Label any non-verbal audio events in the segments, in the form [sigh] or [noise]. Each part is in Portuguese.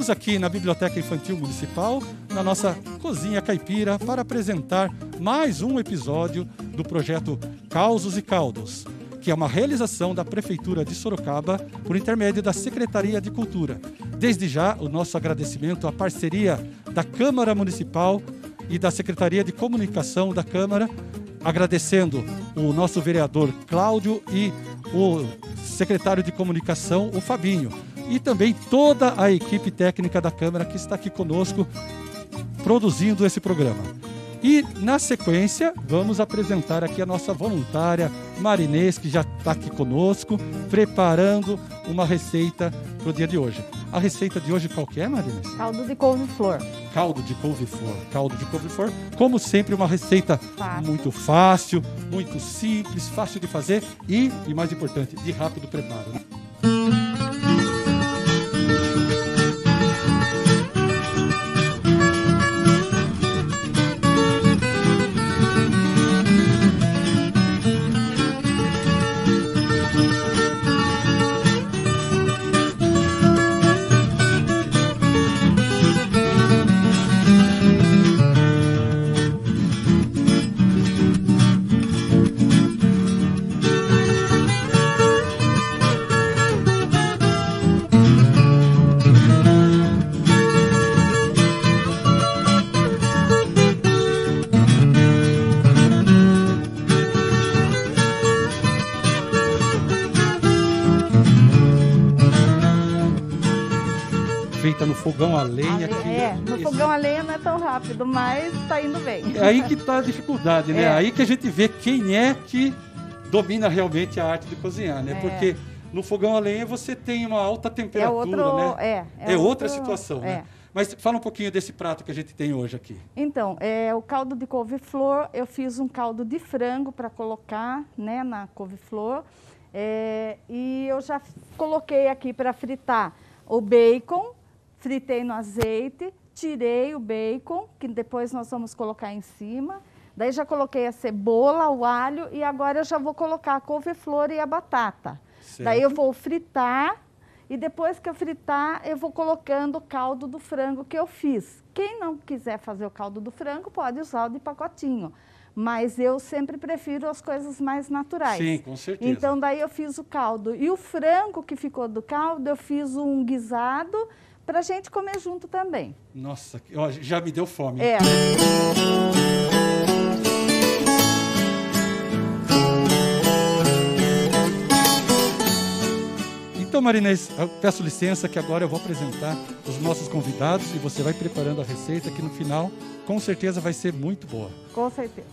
estamos aqui na Biblioteca Infantil Municipal, na nossa cozinha caipira, para apresentar mais um episódio do projeto Causos e Caldos, que é uma realização da Prefeitura de Sorocaba por intermédio da Secretaria de Cultura. Desde já, o nosso agradecimento à parceria da Câmara Municipal e da Secretaria de Comunicação da Câmara, agradecendo o nosso vereador Cláudio e o secretário de Comunicação, o Fabinho e também toda a equipe técnica da Câmara que está aqui conosco produzindo esse programa. E na sequência, vamos apresentar aqui a nossa voluntária Marinês, que já está aqui conosco, preparando uma receita para o dia de hoje. A receita de hoje qual que é, Marinês? Caldo de couve-flor. Caldo de couve-flor. Caldo de couve-flor. Como sempre, uma receita fácil. muito fácil, muito simples, fácil de fazer e, e mais importante, de rápido preparo. Música né? fogão a lenha. A ah, é, é, no esse... fogão a lenha não é tão rápido, mas tá indo bem. É aí que tá a dificuldade, né? É. Aí que a gente vê quem é que domina realmente a arte de cozinhar, né? É. Porque no fogão a lenha você tem uma alta é temperatura, é outro, né? É, é, é outro, outra situação, né? É. Mas fala um pouquinho desse prato que a gente tem hoje aqui. Então, é o caldo de couve-flor. Eu fiz um caldo de frango para colocar né, na couve-flor. É, e eu já coloquei aqui para fritar o bacon, fritei no azeite, tirei o bacon, que depois nós vamos colocar em cima. Daí já coloquei a cebola, o alho e agora eu já vou colocar a couve-flor e a batata. Certo. Daí eu vou fritar e depois que eu fritar, eu vou colocando o caldo do frango que eu fiz. Quem não quiser fazer o caldo do frango, pode usar o de pacotinho. Mas eu sempre prefiro as coisas mais naturais. Sim, com certeza. Então, daí eu fiz o caldo. E o frango que ficou do caldo, eu fiz um guisado para a gente comer junto também. Nossa, ó, já me deu fome. É. Então, Marinês, peço licença que agora eu vou apresentar os nossos convidados e você vai preparando a receita que no final, com certeza, vai ser muito boa. Com certeza.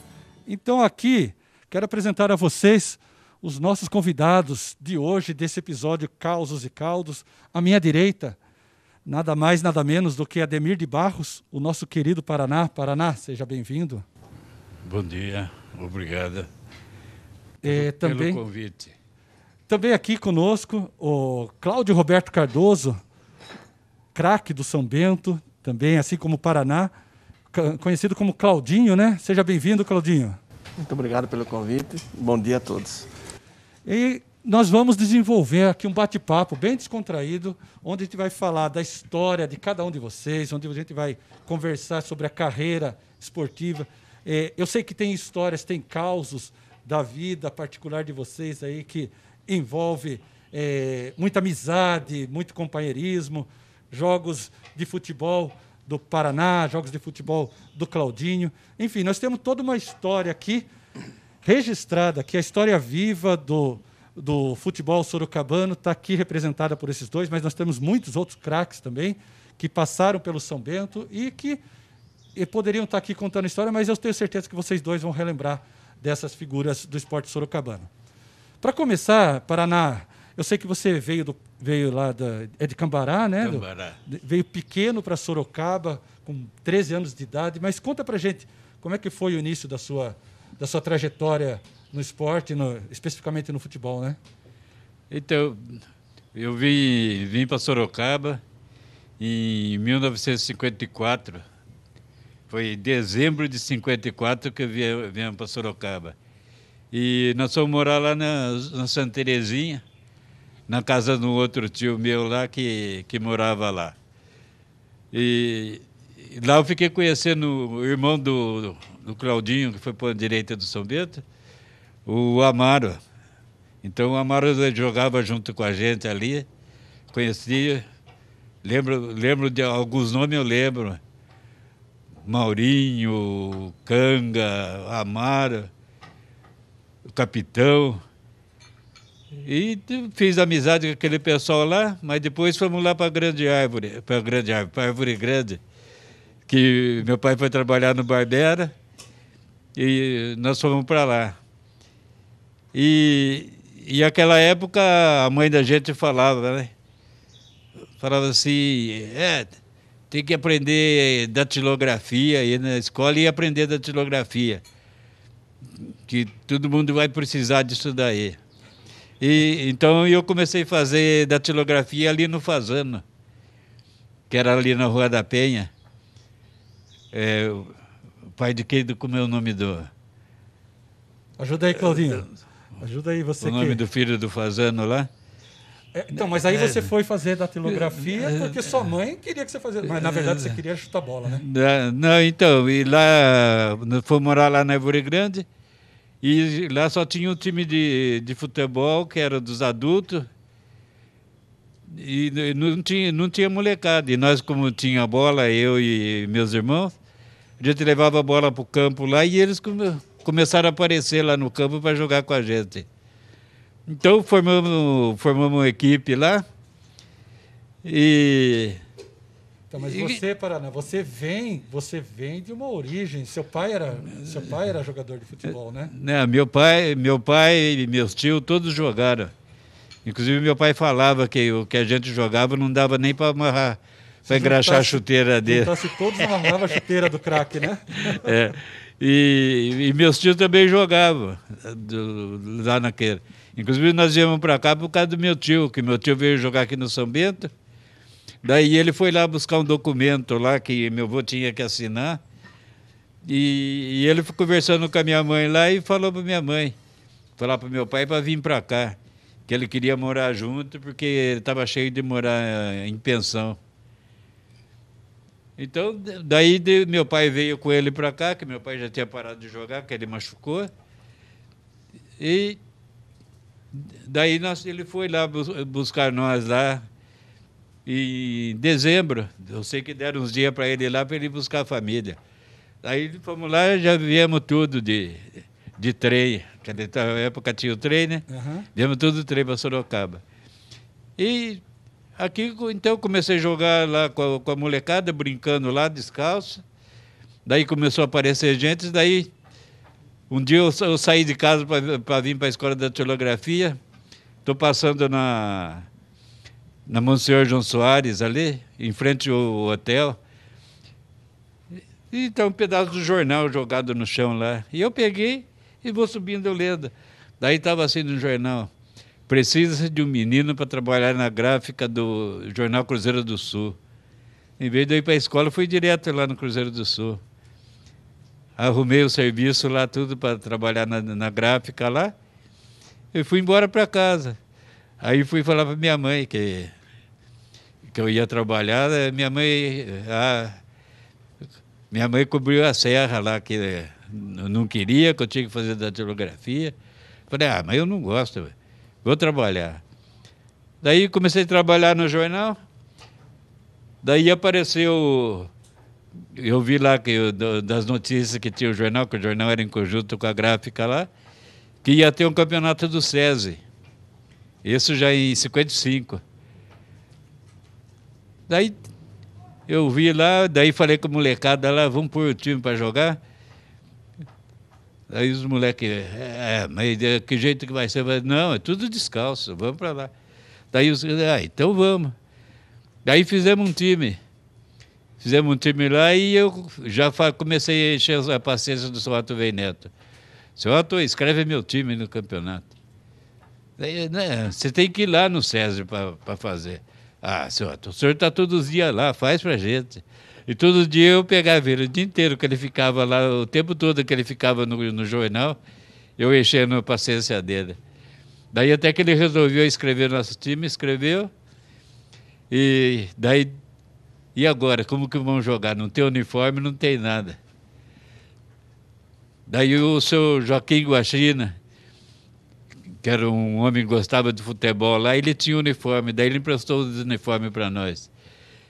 Então, aqui, quero apresentar a vocês os nossos convidados de hoje, desse episódio Causos e Caldos. À minha direita, nada mais, nada menos do que Ademir de Barros, o nosso querido Paraná. Paraná, seja bem-vindo. Bom dia, obrigada é, pelo também, convite. Também aqui conosco o Cláudio Roberto Cardoso, craque do São Bento, também assim como Paraná, conhecido como Claudinho, né? Seja bem-vindo, Claudinho. Muito obrigado pelo convite. Bom dia a todos. E nós vamos desenvolver aqui um bate-papo bem descontraído, onde a gente vai falar da história de cada um de vocês, onde a gente vai conversar sobre a carreira esportiva. É, eu sei que tem histórias, tem causos da vida particular de vocês aí que envolve é, muita amizade, muito companheirismo, jogos de futebol do Paraná, jogos de futebol do Claudinho. Enfim, nós temos toda uma história aqui registrada, que é a história viva do do futebol sorocabano está aqui representada por esses dois, mas nós temos muitos outros craques também que passaram pelo São Bento e que e poderiam estar tá aqui contando história, mas eu tenho certeza que vocês dois vão relembrar dessas figuras do esporte sorocabano. Para começar, Paraná, eu sei que você veio, do, veio lá da, é de Cambará, né? Cambará. veio pequeno para Sorocaba, com 13 anos de idade, mas conta para gente como é que foi o início da sua, da sua trajetória no esporte, no, especificamente no futebol, né? Então, eu vim, vim para Sorocaba em 1954. Foi em dezembro de 54 que eu vim, para Sorocaba. E nós fomos morar lá na, na Santa Terezinha, na casa de um outro tio meu lá que, que morava lá. E lá eu fiquei conhecendo o irmão do, do Claudinho, que foi para a direita do São Bento, o Amaro. Então o Amaro jogava junto com a gente ali, conhecia, lembro, lembro de alguns nomes, eu lembro. Maurinho, Canga, Amaro, o Capitão. E fiz amizade com aquele pessoal lá, mas depois fomos lá para a Grande Árvore, para a Grande Árvore, para a Árvore Grande, que meu pai foi trabalhar no Barbera e nós fomos para lá. E, e aquela época a mãe da gente falava, né? Falava assim, é, tem que aprender datilografia, ir na escola e aprender datilografia. Que todo mundo vai precisar disso daí. E, então eu comecei a fazer datilografia ali no Fazano, que era ali na Rua da Penha. É, o pai de quem, como é o nome do. Ajuda aí, Claudinho. É, Ajuda aí você. O nome que... do filho do Fazano lá? É, então, mas aí é. você foi fazer datilografia é. porque sua mãe queria que você fizesse. Mas na verdade você queria chutar bola, né? É, não, então, e lá fui morar lá na Évore Grande e lá só tinha um time de, de futebol que era dos adultos e não tinha, não tinha molecada. E nós, como tinha bola, eu e meus irmãos, a gente levava a bola para o campo lá e eles começaram a aparecer lá no campo para jogar com a gente. Então formamos, formamos uma equipe lá. E. Então, mas você, Paraná, você vem, você vem de uma origem. Seu pai era, seu pai era jogador de futebol, né? Não né, meu pai, meu pai e meus tios todos jogaram. Inclusive meu pai falava que o que a gente jogava não dava nem para amarrar, para engraxar a chuteira dele. se todos amarravam a chuteira do craque, né? [laughs] é. E, e meus tios também jogavam eh, do, lá naquele. Inclusive, nós viemos para cá por causa do meu tio, que meu tio veio jogar aqui no São Bento. Daí ele foi lá buscar um documento lá que meu avô tinha que assinar. E, e ele ficou conversando com a minha mãe lá e falou para minha mãe, falar para meu pai para vir para cá, que ele queria morar junto porque ele estava cheio de morar eh, em pensão. Então, daí de, meu pai veio com ele para cá, que meu pai já tinha parado de jogar, que ele machucou. E daí nós, ele foi lá bus buscar nós lá e, em dezembro. Eu sei que deram uns dias para ele lá para ele buscar a família. Aí fomos lá, já viemos tudo de, de trem. Naquela época tinha o trem, né? Uhum. Viemos tudo de trem para Sorocaba. E Aqui, então, eu comecei a jogar lá com a, com a molecada, brincando lá, descalço. Daí começou a aparecer gente, daí um dia eu, eu saí de casa para vir para a escola da telegrafia. Estou passando na, na Monsenhor João Soares, ali, em frente ao hotel. E tem tá um pedaço do jornal jogado no chão lá. E eu peguei e vou subindo lendo. Daí estava assim no jornal precisa de um menino para trabalhar na gráfica do jornal Cruzeiro do Sul. Em vez de eu ir para a escola, fui direto lá no Cruzeiro do Sul. Arrumei o serviço lá, tudo para trabalhar na, na gráfica lá. Eu fui embora para casa. Aí fui falar para minha mãe que, que eu ia trabalhar. Né? Minha mãe, a, minha mãe cobriu a serra lá, que não queria, que eu tinha que fazer datilografia. Falei, ah, mas eu não gosto vou trabalhar. Daí comecei a trabalhar no jornal, daí apareceu. Eu vi lá que eu, das notícias que tinha o jornal, que o jornal era em conjunto com a gráfica lá, que ia ter um campeonato do SESI. Isso já em 55. Daí eu vi lá, daí falei com a molecada lá, vamos pôr o time para jogar. Aí os moleques, é, é, mas de que jeito que vai ser? Falei, não, é tudo descalço, vamos para lá. Daí os ah, então vamos. Daí fizemos um time. Fizemos um time lá e eu já comecei a encher a paciência do seu Ato Veneto. Seu Ato, escreve meu time no campeonato. Daí, né, você tem que ir lá no César para fazer. Ah, seu Ato, o senhor está todos os dias lá, faz para gente. E todo dia eu pegava ele o dia inteiro, que ele ficava lá, o tempo todo que ele ficava no, no jornal, eu enchendo a paciência dele. Daí até que ele resolveu escrever nosso time, escreveu. E daí, e agora? Como que vão jogar? Não tem uniforme, não tem nada. Daí o seu Joaquim Guaxina, que era um homem que gostava de futebol lá, ele tinha uniforme, daí ele emprestou os uniformes para nós.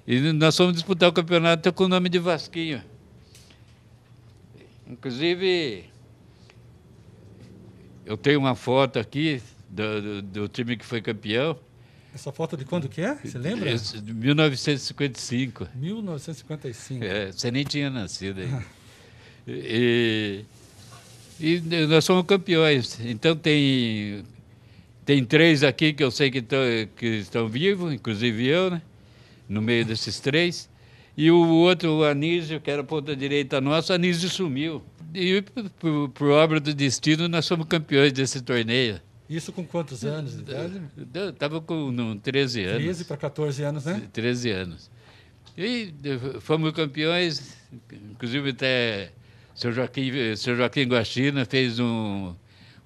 E nós fomos disputar o campeonato com o nome de Vasquinho. Inclusive, eu tenho uma foto aqui do, do, do time que foi campeão. Essa foto de quando que é? Você lembra? 1955. 1955. É, você nem tinha nascido aí. e, e nós somos campeões. Então tem, tem três aqui que eu sei que, tão, que estão vivos, inclusive eu, né? no meio desses três. E o outro, o Anísio, que era ponta-direita nossa, Anísio sumiu. E por, por obra do destino, nós somos campeões desse torneio. Isso com quantos anos de idade? Estava com não, 13 anos. 13 para 14 anos, né? 13 anos. E eh, fomos campeões, inclusive até seu Joaquim, seu Joaquim Guaxina fez um,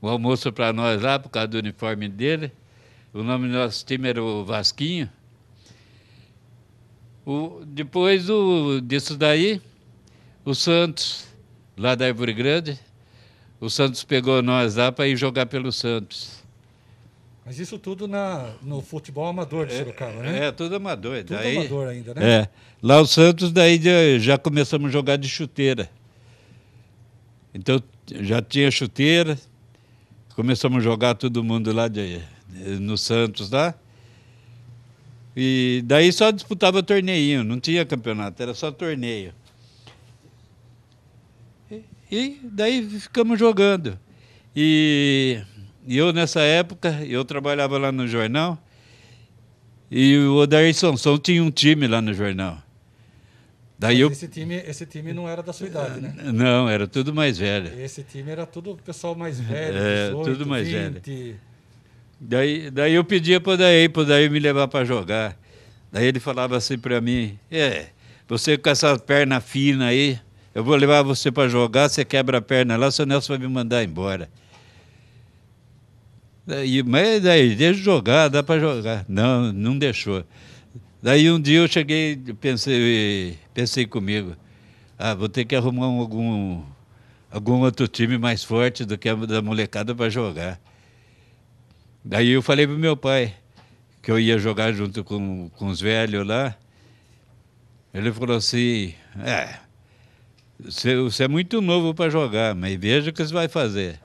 um almoço para nós lá, por causa do uniforme dele. O nome do nosso time era o Vasquinho. O, depois disso daí, o Santos, lá da Árvore Grande, o Santos pegou nós lá para ir jogar pelo Santos. Mas isso tudo na, no futebol amador de é, Sorocaba, é, né? É, tudo amador. Tudo daí, amador ainda, né? É. Lá o Santos, daí já começamos a jogar de chuteira. Então já tinha chuteira, começamos a jogar todo mundo lá de, no Santos lá. Tá? E daí só disputava torneio, não tinha campeonato, era só torneio. E daí ficamos jogando. E eu, nessa época, eu trabalhava lá no jornal. E o Odair Sansão tinha um time lá no jornal. Daí eu... esse, time, esse time não era da sua idade, né? Ah, não, era tudo mais velho. Esse time era tudo pessoal mais velho, é, 18, tudo mais 20. velho. Daí, daí eu pedia para o Daí, para o Daí me levar para jogar. Daí ele falava assim para mim: É, você com essa perna fina aí, eu vou levar você para jogar, você quebra a perna lá, seu Nelson vai me mandar embora. Daí, mas daí, deixa jogar, dá para jogar. Não, não deixou. Daí um dia eu cheguei, pensei, pensei comigo, ah, vou ter que arrumar algum, algum outro time mais forte do que a da molecada para jogar. Daí eu falei pro meu pai que eu ia jogar junto com, com os velhos lá. Ele falou assim: é, você, você é muito novo para jogar, mas veja o que você vai fazer.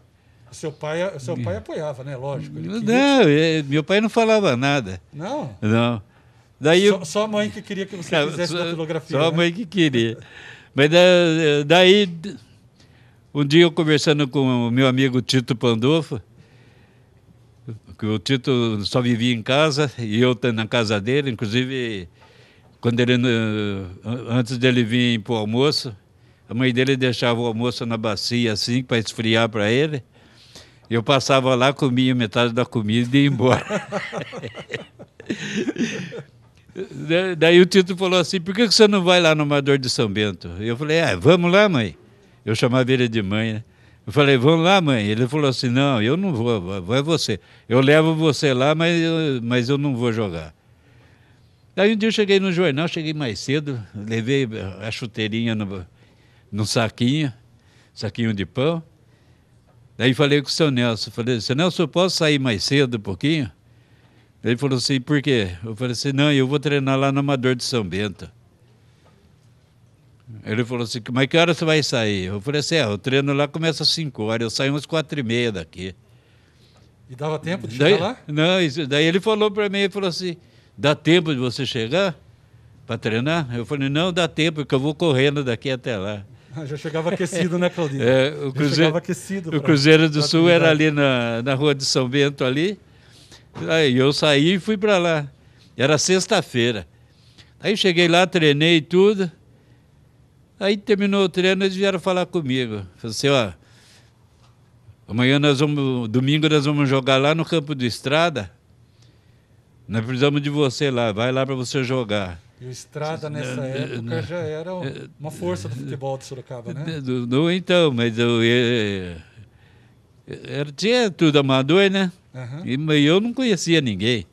seu pai, seu pai apoiava, né? Lógico. Ele não, eh, meu pai não falava nada. Não? Não. Daí só, eu... só a mãe que queria que você fizesse só, fotografia. Só né? a mãe que queria. mas da, eh, daí, um dia eu conversando com o meu amigo Tito Pandolfo, que o Tito só vivia em casa e eu na casa dele, inclusive quando ele eh, antes dele vir para o almoço, a mãe dele deixava o almoço na bacia assim para esfriar para ele. Eu passava lá, comia metade da comida e ia embora. [laughs] Daí o Tito falou assim: por que você não vai lá no Amador de São Bento? Eu falei: ah, vamos lá, mãe. Eu chamava ele de mãe, né? Eu falei, vamos lá, mãe. Ele falou assim, não, eu não vou, vai é você. Eu levo você lá, mas eu, mas eu não vou jogar. Aí um dia eu cheguei no jornal, cheguei mais cedo, levei a chuteirinha no, num saquinho, saquinho de pão. Daí falei com o seu Nelson, falei, seu Nelson, eu posso sair mais cedo um pouquinho? Ele falou assim, por quê? Eu falei assim, não, eu vou treinar lá no Amador de São Bento. Ele falou assim, mas que hora você vai sair? Eu falei assim, é, o treino lá começa às 5 horas, eu saio umas 4 e meia daqui. E dava tempo de daí, chegar lá? Não, isso, daí ele falou para mim, ele falou assim, dá tempo de você chegar para treinar? Eu falei, não, dá tempo, porque eu vou correndo daqui até lá. Ah, já chegava aquecido, né, Claudinho? É, o Cruzeiro, o Cruzeiro do Sul era ali na, na rua de São Bento, ali. Aí eu saí e fui para lá. Era sexta-feira. Aí cheguei lá, treinei tudo. Aí terminou o treino, eles vieram falar comigo. Falaram assim, ó, amanhã nós vamos, domingo nós vamos jogar lá no campo de estrada. Nós precisamos de você lá, vai lá para você jogar. E o Estrada nessa época já era uma força do futebol de Sorocaba, né? Não, então, mas eu, era, tinha tudo amador, né? Uhum. E eu não conhecia ninguém.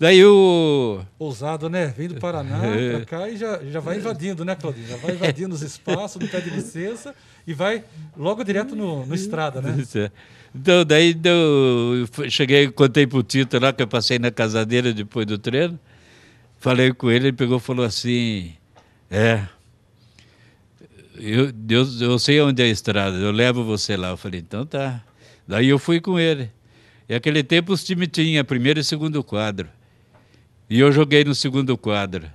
Daí o. Ousado, né? Vem do Paraná [laughs] é. pra cá e já, já vai invadindo, né, Claudinho? Já vai invadindo os espaços, não pede licença e vai logo direto no, no estrada, né? É. Então, daí eu cheguei, contei pro Tito lá que eu passei na casadeira depois do treino. Falei com ele, ele pegou e falou assim: É. Eu, eu, eu sei onde é a estrada, eu levo você lá. Eu falei, então tá. Daí eu fui com ele. E aquele tempo os times tinham primeiro e segundo quadro. E eu joguei no segundo quadro.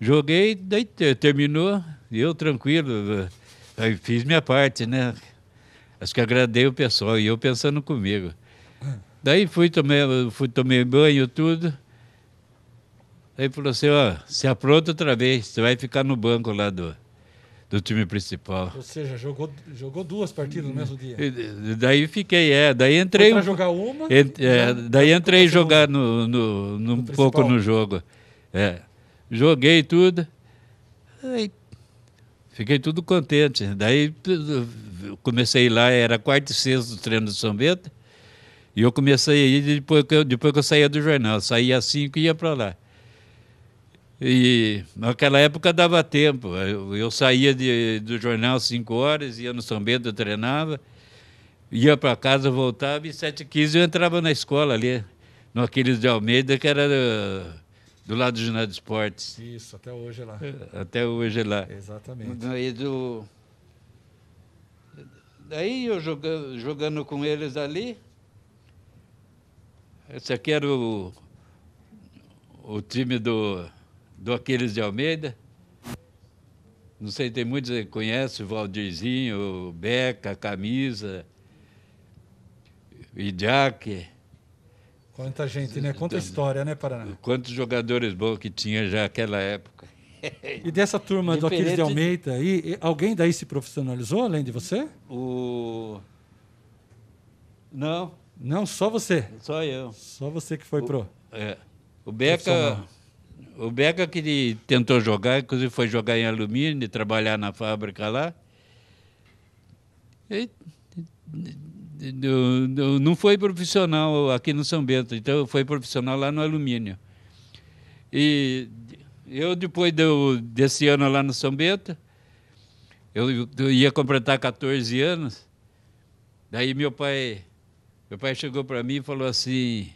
Joguei, daí terminou, eu tranquilo, eh, aí fiz minha parte, né? Acho que agradei o pessoal e eu pensando comigo. Daí fui tomei, fui tomei banho tudo. Aí falou assim, ó, se apronta outra vez, você vai ficar no banco lá do do time principal. Ou seja, jogou, jogou duas partidas no mesmo dia. E, daí fiquei, é, daí entrei. para jogar uma. Ent, é, daí entrei jogar no, no, no um pouco no jogo. É, joguei tudo. Aí, fiquei tudo contente. Daí comecei lá, era quarta e sexta do treino de São Bento. E eu comecei aí depois que eu, depois que eu saía do jornal. saía às cinco e ia para lá. E naquela época dava tempo. Eu, eu saía de, do jornal às 5 horas, ia no São Bento, treinava, ia para casa, voltava e às 7h15 eu entrava na escola ali, no Aquiles de Almeida, que era do, do lado do jornal de Esportes. Isso, até hoje é lá. É, até hoje é lá. Exatamente. Daí do. Daí eu jogando, jogando com eles ali. Esse aqui era o, o time do do Aquiles de Almeida. Não sei, tem muitos que conhecem, o Valdirzinho, o Beca, Camisa, Idiaque. Quanta gente, né? Quanta então, história, né, Paraná? Quantos jogadores bons que tinha já naquela época. [laughs] E dessa turma do Aquiles de Almeida aí, alguém daí se profissionalizou além de você? O. Não. Não, só você. Só eu. Só você que foi o... pro. É. O Beca o Beca que ele tentou jogar, inclusive foi jogar em alumínio, trabalhar na fábrica lá. E, não foi profissional aqui no São Bento, então foi profissional lá no alumínio. E eu, depois do, desse ano lá no São Bento, eu, eu ia completar 14 anos. Daí meu pai, meu pai chegou para mim e falou assim: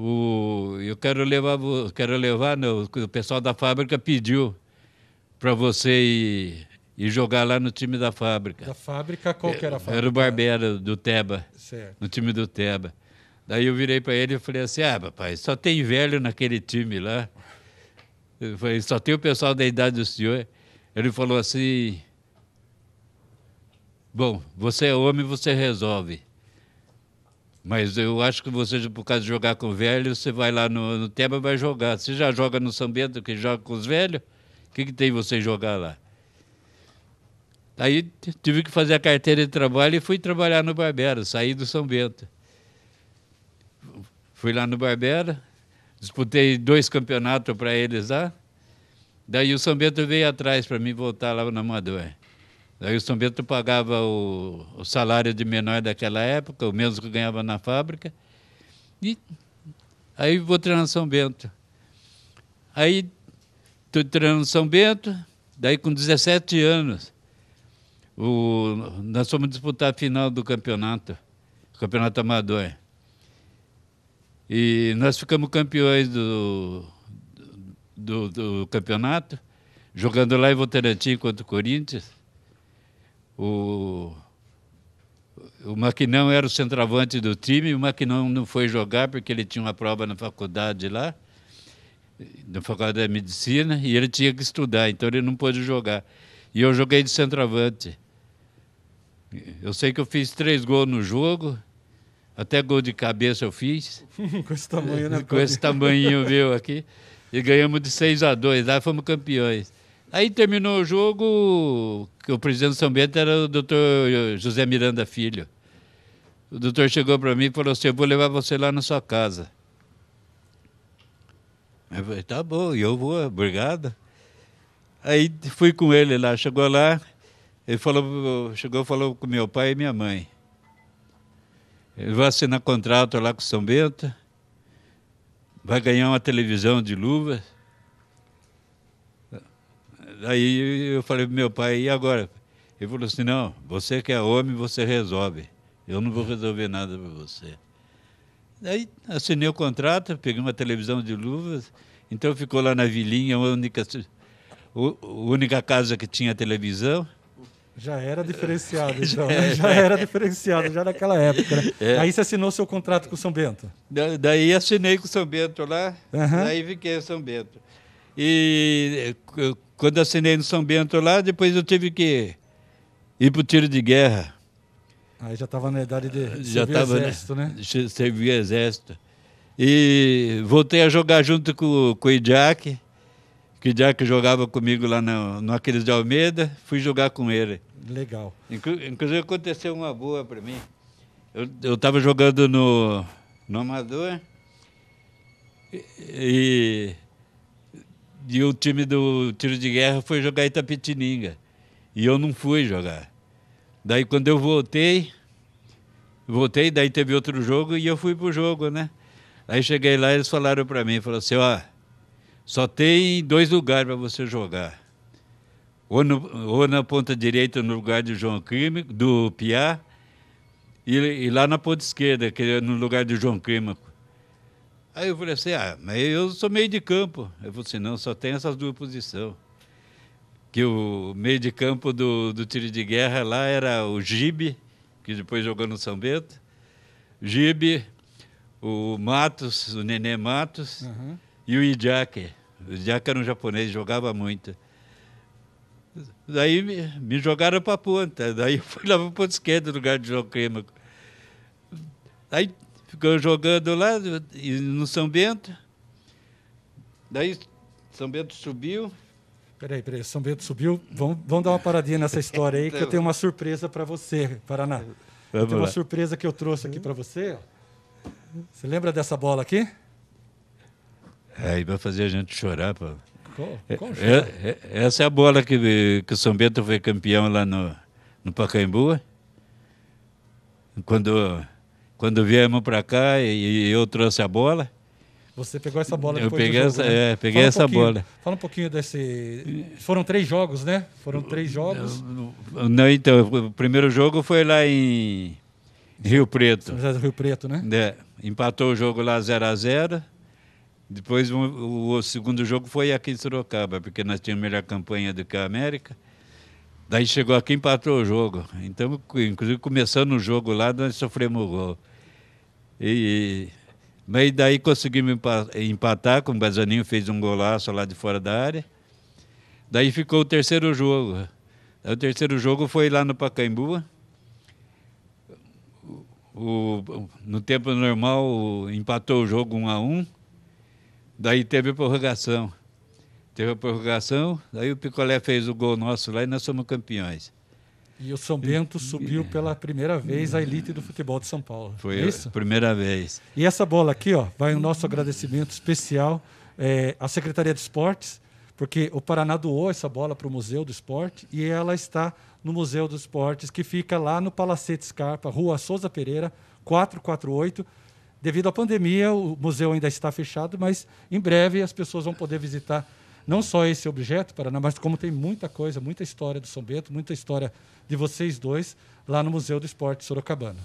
o, eu quero levar, quero levar não, né, o pessoal da fábrica pediu para você ir, ir, jogar lá no time da fábrica. Da fábrica, qual que era a fábrica? É, era o Barbeiro, do Teba, certo. no time do Teba. Daí eu virei para ele e falei assim, ah, papai só tem velho naquele time lá. Eu falei, só tem o pessoal da idade do senhor. Ele falou assim, bom, você é homem, você resolve. Mas eu acho que você, por causa de jogar com velho, você vai lá no, no Teba e vai jogar. Você já joga no São Bento, que joga com os velhos? O que, que tem você jogar lá? Aí tive que fazer a carteira de trabalho e fui trabalhar no Barbera, saí do São Bento. Fui lá no Barbera, disputei dois campeonatos para eles lá. Daí o São Bento veio atrás para mim voltar lá no Amador. Aí o São Bento pagava o, o salário de menor daquela época, o mesmo que ganhava na fábrica. E aí vou treinar São Bento. Aí estou treinando São Bento, daí com 17 anos, o, nós fomos disputar a final do campeonato, campeonato amador. E nós ficamos campeões do, do, do campeonato, jogando lá em Votorantim contra o Corinthians. O, o Maquinão era o centroavante do time, o Maquinão não foi jogar porque ele tinha uma prova na faculdade lá, na faculdade de medicina, e ele tinha que estudar, então ele não pôde jogar. E eu joguei de centroavante. Eu sei que eu fiz três gols no jogo, até gol de cabeça eu fiz. [laughs] com esse tamanho, né? Com esse tamanho, viu, aqui. E ganhamos de 6 a 2, lá fomos campeões. Aí terminou o jogo, que o presidente do São Bento era o doutor José Miranda Filho. O doutor chegou para mim e falou assim: Eu vou levar você lá na sua casa. Eu falei: Tá bom, eu vou, obrigado. Aí fui com ele lá, chegou lá, ele falou, chegou falou com meu pai e minha mãe. Ele vai assinar contrato lá com São Bento, vai ganhar uma televisão de luvas aí eu falei pro meu pai, e agora? Ele falou assim, não, você que é homem, você resolve. Eu não vou resolver nada para você. Aí assinei o contrato, peguei uma televisão de luvas, então ficou lá na vilinha, a única, a única casa que tinha televisão. Já era diferenciado, [laughs] então. já, né? é. já era diferenciado, já naquela época. Né? É. Aí você assinou seu contrato com o São Bento? Da, daí assinei com o São Bento lá, uhum. daí fiquei em São Bento. E eh, quando assinei no São Bento lá, depois eu tive que ir para o tiro de guerra. Aí já estava na idade de já servir tava, né? exército, né? né? Servir exército. E voltei a jogar junto com, com o Idiac, que o Idiac jogava comigo lá no, no Aquiles de Almeida, fui jogar com ele. Legal. Inclu, inclusive aconteceu uma boa para mim. Eu estava jogando no, no Amador e, e e o time do tiro de guerra foi jogar Itapetininga. E eu não fui jogar. Daí quando eu voltei, voltei, daí teve outro jogo e eu fui pro jogo, né? Aí cheguei lá, eles falaram para mim, falaram assim, ó, só tem dois lugares para você jogar. Ou, no, ou, na ponta direita, no lugar do João Clímico, do Piá, e, e, lá na ponta esquerda, que é no lugar do João Clímico. Aí eu falei assim, ah, mas eu sou meio de campo. Eu falei assim, não, só tem essas duas posições. Que o meio de campo do, do tiro de guerra lá era o Gibe, que depois jogou no São Bento. Gibe, o Matos, o Nenê Matos uhum. e o Idiake. O Idiake era um japonês, jogava muito. Daí me, me jogaram para a ponta. Daí eu fui lá para a ponta esquerda no lugar de João Clímaco. Aí ficou jogando lá no São Bento. Daí São Bento subiu. Peraí, peraí, São Bento subiu. Vamos, vamos dar uma paradinha nessa história aí, então... que eu tenho uma surpresa para você, Paraná. tem uma surpresa que eu trouxe aqui para você. Você lembra dessa bola aqui? Aí vai fazer a gente chorar, pô. Qual, é, qual é, é, essa é a bola que, que o São Bento foi campeão lá no, no Pacaembu. Quando quando viemos para cá e eu trouxe a bola. Você pegou essa bola depois Eu peguei jogo, essa, né? é, peguei um essa bola. Fala um pouquinho desse. Foram três jogos, né? Foram três jogos. Não, então, o primeiro jogo foi lá em Rio Preto. Rio Preto, né? É, empatou o jogo lá 0 a 0 Depois o, o, segundo jogo foi aqui em Sorocaba, porque nós tínhamos melhor campanha do que a América. Daí chegou aqui e empatou o jogo. Então, inclusive, começando o jogo lá, nós sofremos o gol. E, mas daí conseguimos empatar, com o Bazaninho fez um golaço lá de fora da área. Daí ficou o terceiro jogo. O terceiro jogo foi lá no Pacaembu. O, no tempo normal, empatou o jogo 1 um a 1 um. Daí teve prorrogação. Teve a prorrogação, aí o Picolé fez o gol nosso lá e nós somos campeões. E o São Bento subiu pela primeira vez à elite do futebol de São Paulo. Foi é isso? primeira vez. E essa bola aqui, ó, vai o nosso agradecimento especial é, à Secretaria de Esportes, porque o Paraná doou essa bola para o Museu do Esporte e ela está no Museu dos Esportes, que fica lá no Palacete Scarpa, Rua Souza Pereira, 448. Devido à pandemia, o museu ainda está fechado, mas em breve as pessoas vão poder visitar não só esse objeto, Paraná, mas como tem muita coisa, muita história do São Bento, muita história de vocês dois lá no Museu do Esporte Sorocabana.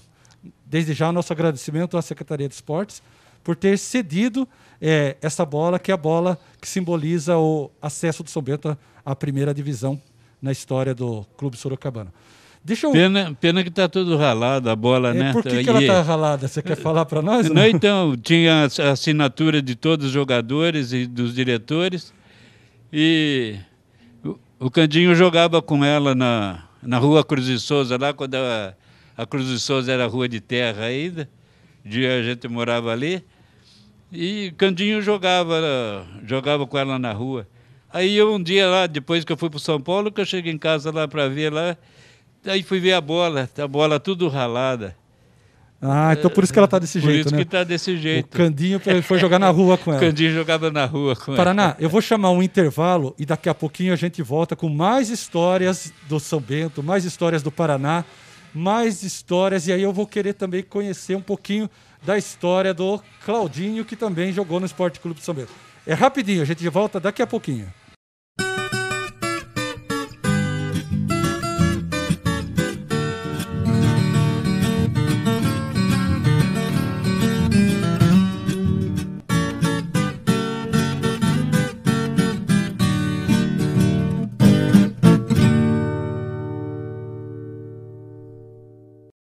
Desde já, nosso agradecimento à Secretaria de Esportes por ter cedido é, essa bola, que é a bola que simboliza o acesso do São Bento à primeira divisão na história do Clube Sorocabana. Deixa eu... pena, pena que está tudo ralado a bola, é, né? Por que, tá que ela está ralada? Você quer falar para nós? Não? não, então, tinha a assinatura de todos os jogadores e dos diretores. E o Candinho jogava com ela na, na rua Cruz de Souza, lá quando a, a Cruz de Souza era rua de terra ainda, dia a gente morava ali. E Candinho jogava, jogava com ela na rua. Aí eu, um dia lá, depois que eu fui para São Paulo, que eu cheguei em casa lá para ver lá, aí fui ver a bola, a bola tudo ralada. Ah, então por isso que ela tá desse por jeito, né? Por isso que tá desse jeito. O Candinho foi jogar na rua com [laughs] ela. O Candinho jogava na rua com Paraná, ela. Paraná, eu vou chamar um intervalo e daqui a pouquinho a gente volta com mais histórias do São Bento, mais histórias do Paraná, mais histórias. E aí eu vou querer também conhecer um pouquinho da história do Claudinho, que também jogou no Esporte Clube de São Bento. É rapidinho, a gente volta daqui a pouquinho.